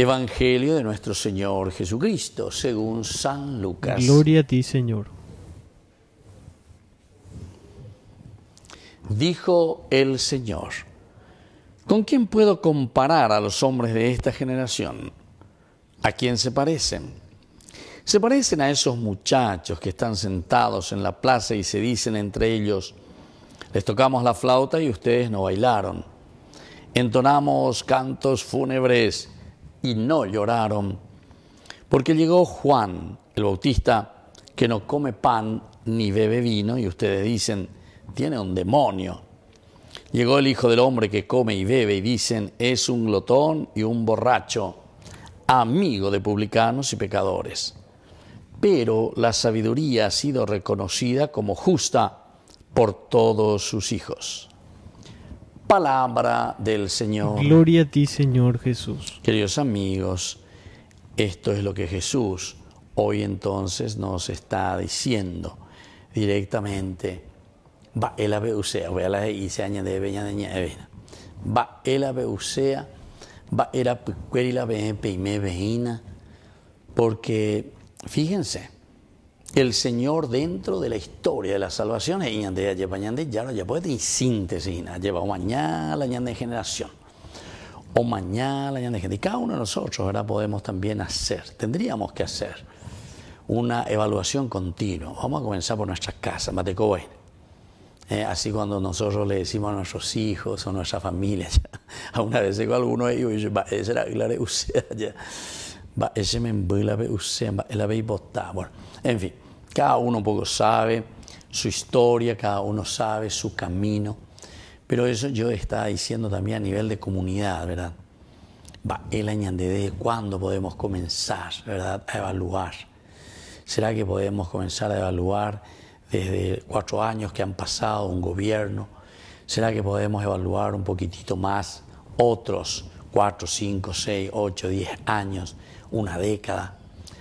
Evangelio de nuestro Señor Jesucristo, según San Lucas. Gloria a ti, Señor. Dijo el Señor, ¿con quién puedo comparar a los hombres de esta generación? ¿A quién se parecen? Se parecen a esos muchachos que están sentados en la plaza y se dicen entre ellos, les tocamos la flauta y ustedes no bailaron. Entonamos cantos fúnebres y no lloraron, porque llegó Juan el Bautista, que no come pan ni bebe vino, y ustedes dicen, tiene un demonio. Llegó el Hijo del Hombre que come y bebe, y dicen, es un glotón y un borracho, amigo de publicanos y pecadores. Pero la sabiduría ha sido reconocida como justa por todos sus hijos palabra del Señor. Gloria a ti, Señor Jesús. Queridos amigos, esto es lo que Jesús hoy entonces nos está diciendo directamente. Va el abeusea, voy a la y se añade veña de vena. Va el abeusea, va el y peime veina, porque fíjense, el Señor dentro de la historia de la salvación es de ya ya lo ya puede síntesis lleva mañana la de generación o mañana la de generación cada uno de nosotros ahora podemos también hacer tendríamos que hacer una evaluación continua vamos a comenzar por nuestras casas Mateco eh, así cuando nosotros le decimos a nuestros hijos o a nuestra familia, a una vez que alguno de ellos, va será la usted ya va ese Bueno, en fin, cada uno poco sabe su historia, cada uno sabe su camino, pero eso yo estaba diciendo también a nivel de comunidad, ¿verdad? Va el añande desde cuándo podemos comenzar, ¿verdad? A evaluar. ¿Será que podemos comenzar a evaluar desde cuatro años que han pasado un gobierno? ¿Será que podemos evaluar un poquitito más otros? 4, 5, 6, 8, 10 años, una década.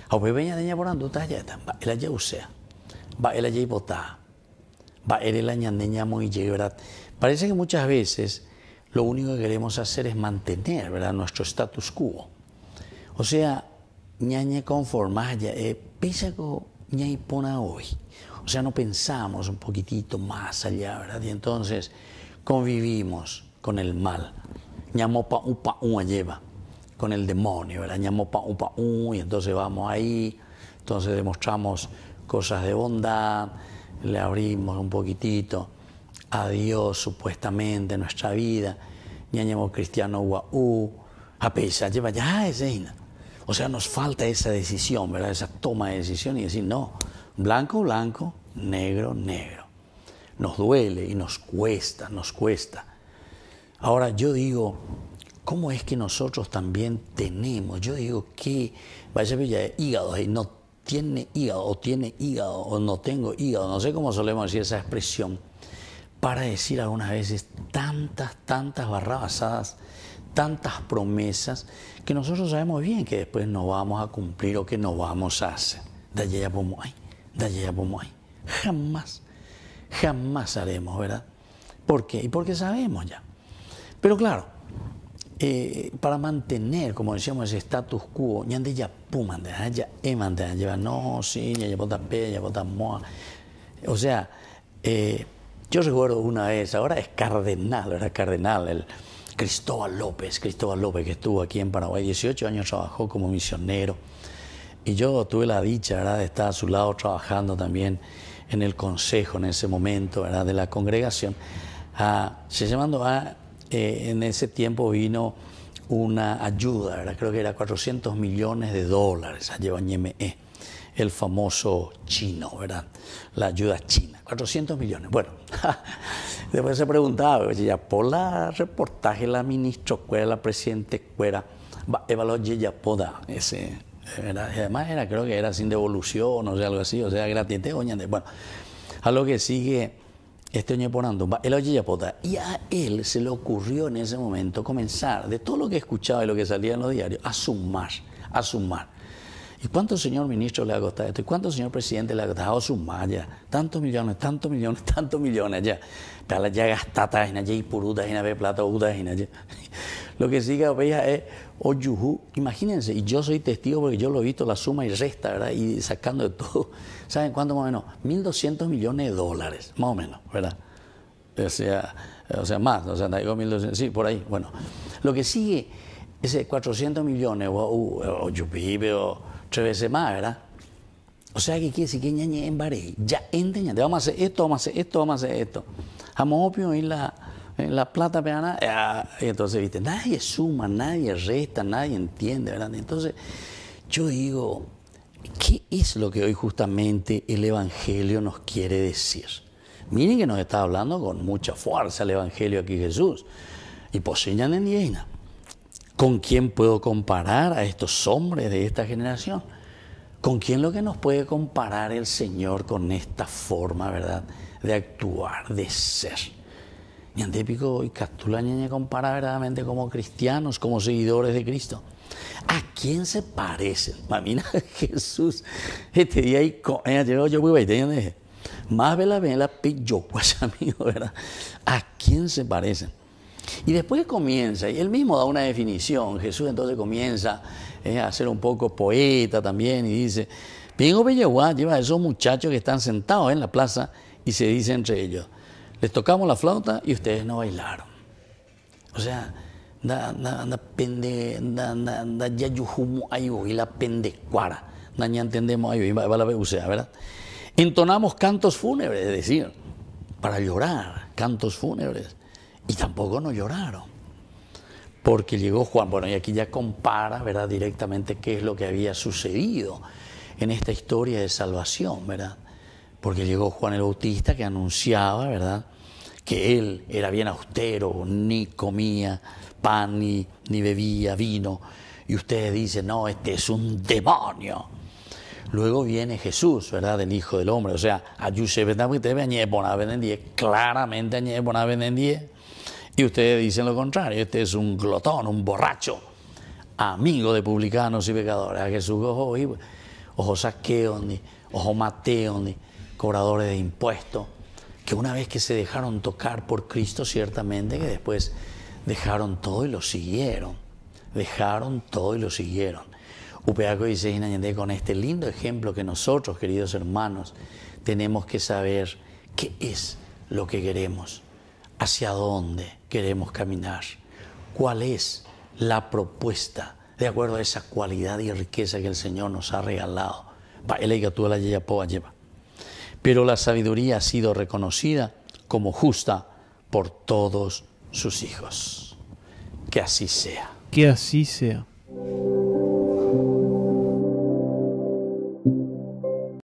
Aunque ah, pues de laborando talletan, va el allá usa. va el allá botá, va el añadeña muy ¿verdad? Parece que muchas veces lo único que queremos hacer es mantener, ¿verdad? Nuestro status quo. O sea, ñañe conformas ya, eh, ña pona hoy. O sea, no pensamos un poquitito más allá, ¿verdad? Y entonces convivimos con el mal ñamo pa un lleva con el demonio, ¿verdad? ñamo pa pa y entonces vamos ahí, entonces demostramos cosas de bondad, le abrimos un poquitito a Dios supuestamente nuestra vida, ñamo cristiano guau, a pesar lleva ya ah, escena. O sea, nos falta esa decisión, ¿verdad? Esa toma de decisión y decir, no, blanco, blanco, negro, negro. Nos duele y nos cuesta, nos cuesta Ahora yo digo, ¿cómo es que nosotros también tenemos? Yo digo que vaya Villa hígado y no tiene hígado, o tiene hígado, o no tengo hígado, no sé cómo solemos decir esa expresión, para decir algunas veces tantas, tantas barrabasadas, tantas promesas, que nosotros sabemos bien que después no vamos a cumplir o que no vamos a hacer. De allá como hay, de allá como hay. Jamás, jamás haremos, ¿verdad? ¿Por qué? Y porque sabemos ya. Pero claro, eh, para mantener, como decíamos, ese status quo, ande ya ella ya emande, lleva no, sí, ya tan pe, ya moa. O sea, eh, yo recuerdo una vez, ahora es cardenal, era cardenal, el Cristóbal López, Cristóbal López que estuvo aquí en Paraguay, 18 años trabajó como misionero. Y yo tuve la dicha ¿verdad? de estar a su lado trabajando también en el consejo en ese momento ¿verdad? de la congregación, se llamando a eh, en ese tiempo vino una ayuda, creo que era 400 millones de dólares a Ñeme, e, el famoso chino, ¿verdad? La ayuda china, 400 millones. Bueno, después se preguntaba, ya por la reportaje la ministro Cuera, la presidente Cuera, evaluó ya poda ese, además era, creo que era sin devolución, o sea, algo así, o sea, gratis, bueno, a lo que sigue este el oye Y a él se le ocurrió en ese momento comenzar, de todo lo que escuchaba y lo que salía en los diarios, a sumar, a sumar. ¿Y cuánto señor ministro le ha costado esto? ¿Y cuánto señor presidente le ha costado su malla? Tantos millones, tantos millones, tantos millones Ya Para ya gastatas en y en plata Lo que sigue veía es oyuhu. Imagínense, y yo soy testigo porque yo lo he visto la suma y resta, ¿verdad? Y sacando de todo. ¿Saben cuánto más o menos? 1.200 millones de dólares, más o menos, ¿verdad? O sea, o sea más, o sea, digo 1.200, sí, por ahí. Bueno, lo que sigue, ese 400 millones, o, o, o tres veces más, ¿verdad? O sea que quiere decir que ñañe en bare, ya ente Vamos a hacer esto, vamos a hacer esto, vamos a hacer esto. Vamos opio en la, la plata peana. Ah, entonces, viste, nadie suma, nadie resta, nadie entiende, ¿verdad? Entonces, yo digo, ¿qué es lo que hoy justamente el Evangelio nos quiere decir? Miren que nos está hablando con mucha fuerza el Evangelio aquí Jesús. Y poseñan en Diena. ¿Con quién puedo comparar a estos hombres de esta generación? ¿Con quién lo que nos puede comparar el Señor con esta forma, verdad, de actuar, de ser? antepico y Castula Ñaña compara verdaderamente como cristianos, como seguidores de Cristo. ¿A quién se parecen? Mamina Jesús, este día eh, y yo voy a más vela, vela, pillo, amigo, ¿verdad? ¿A quién se parecen? Y después comienza, y él mismo da una definición, Jesús entonces comienza eh, a ser un poco poeta también y dice, Pingo Belleguá lleva a esos muchachos que están sentados en la plaza y se dice entre ellos, les tocamos la flauta y ustedes no bailaron. O sea, da, pendecuara, entendemos va la ¿verdad? Entonamos cantos fúnebres, es decir, para llorar, cantos fúnebres y tampoco no lloraron, porque llegó Juan. Bueno, y aquí ya compara, ¿verdad? Directamente qué es lo que había sucedido en esta historia de salvación, ¿verdad? Porque llegó Juan el Bautista que anunciaba, ¿verdad? Que él era bien austero, ni comía pan, ni, bebía vino. Y ustedes dicen, no, este es un demonio. Luego viene Jesús, ¿verdad? El Hijo del Hombre. O sea, a Yusef, claramente y ustedes dicen lo contrario, este es un glotón, un borracho, amigo de publicanos y pecadores. A Jesús ojo, ojo saqueo, ojo mateo, cobradores de impuestos, que una vez que se dejaron tocar por Cristo, ciertamente que después dejaron todo y lo siguieron. Dejaron todo y lo siguieron. Upeaco dice, con este lindo ejemplo que nosotros, queridos hermanos, tenemos que saber qué es lo que queremos hacia dónde queremos caminar, cuál es la propuesta de acuerdo a esa cualidad y riqueza que el Señor nos ha regalado. Pues, Pero la sabiduría ha sido reconocida como justa por todos sus hijos. Que así sea. Que así sea.